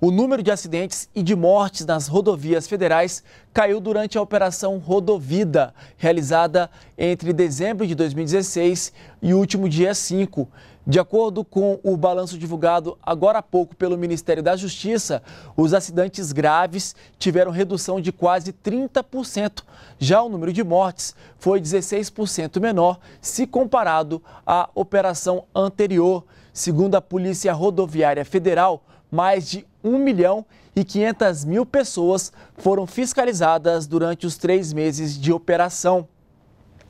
O número de acidentes e de mortes nas rodovias federais caiu durante a Operação Rodovida, realizada entre dezembro de 2016 e o último dia 5. De acordo com o balanço divulgado agora há pouco pelo Ministério da Justiça, os acidentes graves tiveram redução de quase 30%. Já o número de mortes foi 16% menor se comparado à operação anterior. Segundo a Polícia Rodoviária Federal, mais de 1 milhão e 500 mil pessoas foram fiscalizadas durante os três meses de operação.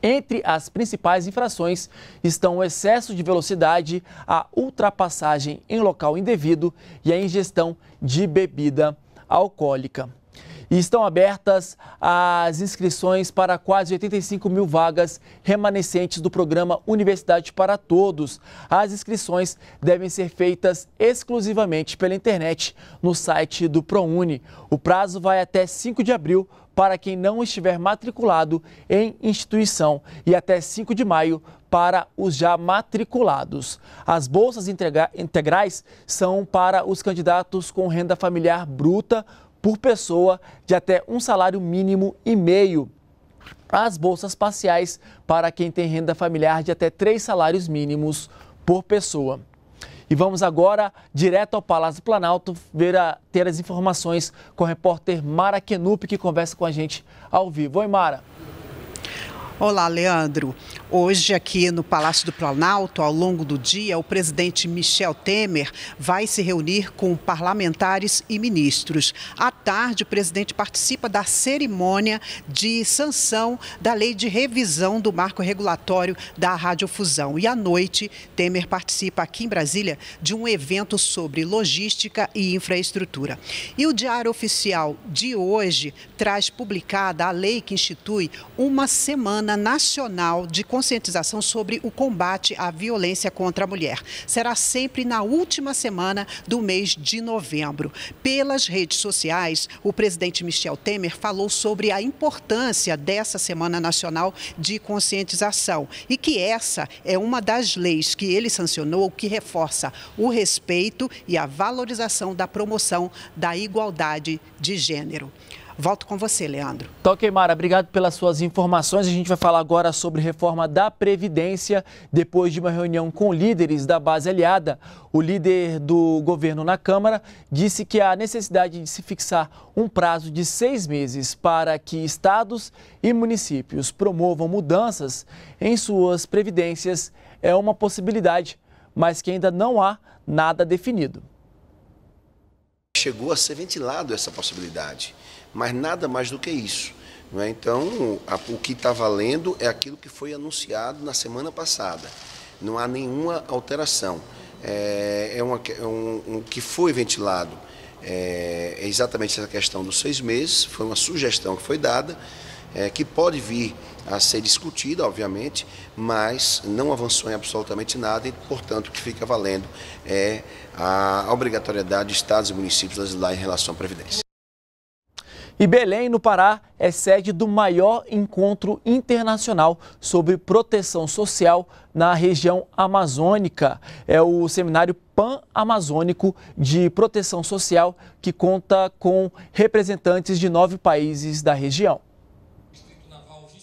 Entre as principais infrações estão o excesso de velocidade, a ultrapassagem em local indevido e a ingestão de bebida alcoólica. E estão abertas as inscrições para quase 85 mil vagas remanescentes do programa Universidade para Todos. As inscrições devem ser feitas exclusivamente pela internet no site do ProUni. O prazo vai até 5 de abril para quem não estiver matriculado em instituição e até 5 de maio para os já matriculados. As bolsas integra integrais são para os candidatos com renda familiar bruta por pessoa de até um salário mínimo e meio. As bolsas parciais para quem tem renda familiar de até três salários mínimos por pessoa. E vamos agora direto ao Palácio do Planalto ver a, ter as informações com o repórter Mara Kenup, que conversa com a gente ao vivo. Oi, Mara. Olá, Leandro. Hoje, aqui no Palácio do Planalto, ao longo do dia, o presidente Michel Temer vai se reunir com parlamentares e ministros. À tarde, o presidente participa da cerimônia de sanção da lei de revisão do marco regulatório da radiofusão. E à noite, Temer participa aqui em Brasília de um evento sobre logística e infraestrutura. E o Diário Oficial de hoje traz publicada a lei que institui uma semana Semana Nacional de Conscientização sobre o Combate à Violência contra a Mulher. Será sempre na última semana do mês de novembro. Pelas redes sociais, o presidente Michel Temer falou sobre a importância dessa Semana Nacional de Conscientização e que essa é uma das leis que ele sancionou que reforça o respeito e a valorização da promoção da igualdade de gênero. Volto com você, Leandro. Tá ok, Mara. Obrigado pelas suas informações. A gente vai falar agora sobre reforma da Previdência. Depois de uma reunião com líderes da base aliada, o líder do governo na Câmara disse que há necessidade de se fixar um prazo de seis meses para que estados e municípios promovam mudanças em suas previdências. É uma possibilidade, mas que ainda não há nada definido. Chegou a ser ventilado essa possibilidade, mas nada mais do que isso. É? Então, a, o que está valendo é aquilo que foi anunciado na semana passada. Não há nenhuma alteração. É, é, uma, é um, um, que foi ventilado é exatamente essa questão dos seis meses, foi uma sugestão que foi dada é, que pode vir a ser discutida, obviamente, mas não avançou em absolutamente nada e, portanto, o que fica valendo é a obrigatoriedade de estados e municípios legislar em relação à Previdência. E Belém, no Pará, é sede do maior encontro internacional sobre proteção social na região amazônica. É o seminário pan-amazônico de proteção social que conta com representantes de nove países da região.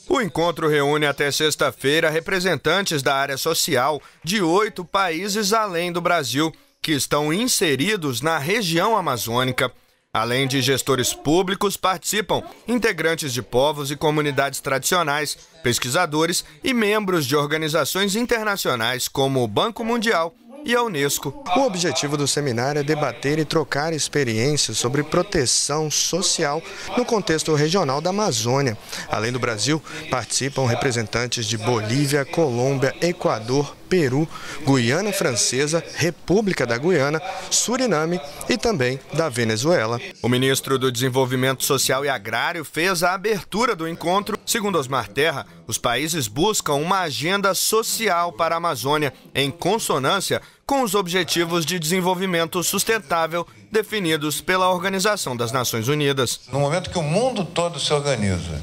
O encontro reúne até sexta-feira representantes da área social de oito países além do Brasil, que estão inseridos na região amazônica. Além de gestores públicos, participam integrantes de povos e comunidades tradicionais, pesquisadores e membros de organizações internacionais como o Banco Mundial e a Unesco. O objetivo do seminário é debater e trocar experiências sobre proteção social no contexto regional da Amazônia. Além do Brasil, participam representantes de Bolívia, Colômbia, Equador, Peru, Guiana Francesa, República da Guiana, Suriname e também da Venezuela. O ministro do Desenvolvimento Social e Agrário fez a abertura do encontro. Segundo Osmar Terra, os países buscam uma agenda social para a Amazônia em consonância com os Objetivos de Desenvolvimento Sustentável definidos pela Organização das Nações Unidas. No momento que o mundo todo se organiza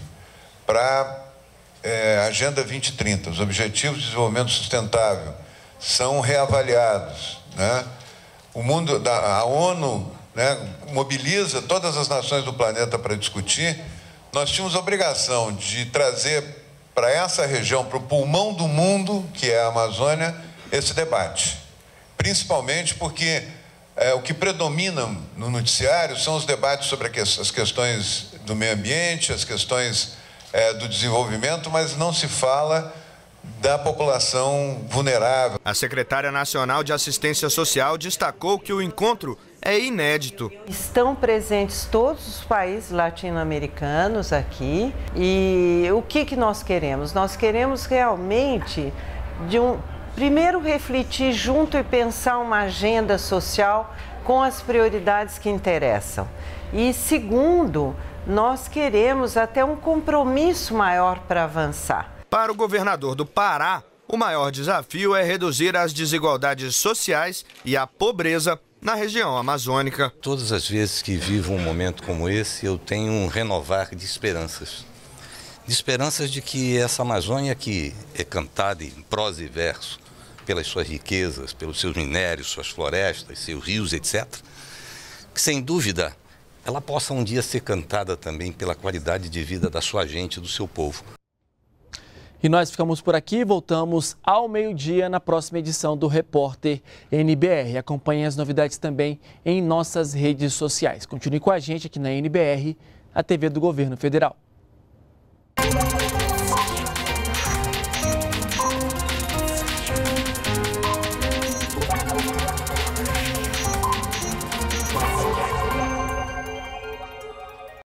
para é, Agenda 2030, os Objetivos de Desenvolvimento Sustentável, são reavaliados. Né? O mundo, da, a ONU né, mobiliza todas as nações do planeta para discutir. Nós tínhamos a obrigação de trazer para essa região, para o pulmão do mundo, que é a Amazônia, esse debate. Principalmente porque é, o que predomina no noticiário são os debates sobre que, as questões do meio ambiente, as questões é, do desenvolvimento, mas não se fala da população vulnerável. A secretária nacional de assistência social destacou que o encontro é inédito. Estão presentes todos os países latino-americanos aqui e o que, que nós queremos? Nós queremos realmente de um primeiro refletir junto e pensar uma agenda social com as prioridades que interessam. E segundo, nós queremos até um compromisso maior para avançar. Para o governador do Pará, o maior desafio é reduzir as desigualdades sociais e a pobreza na região amazônica. Todas as vezes que vivo um momento como esse, eu tenho um renovar de esperanças. De esperanças de que essa Amazônia que é cantada em prosa e verso pelas suas riquezas, pelos seus minérios, suas florestas, seus rios, etc., que sem dúvida ela possa um dia ser cantada também pela qualidade de vida da sua gente, do seu povo. E nós ficamos por aqui, voltamos ao meio-dia na próxima edição do Repórter NBR. Acompanhe as novidades também em nossas redes sociais. Continue com a gente aqui na NBR, a TV do Governo Federal.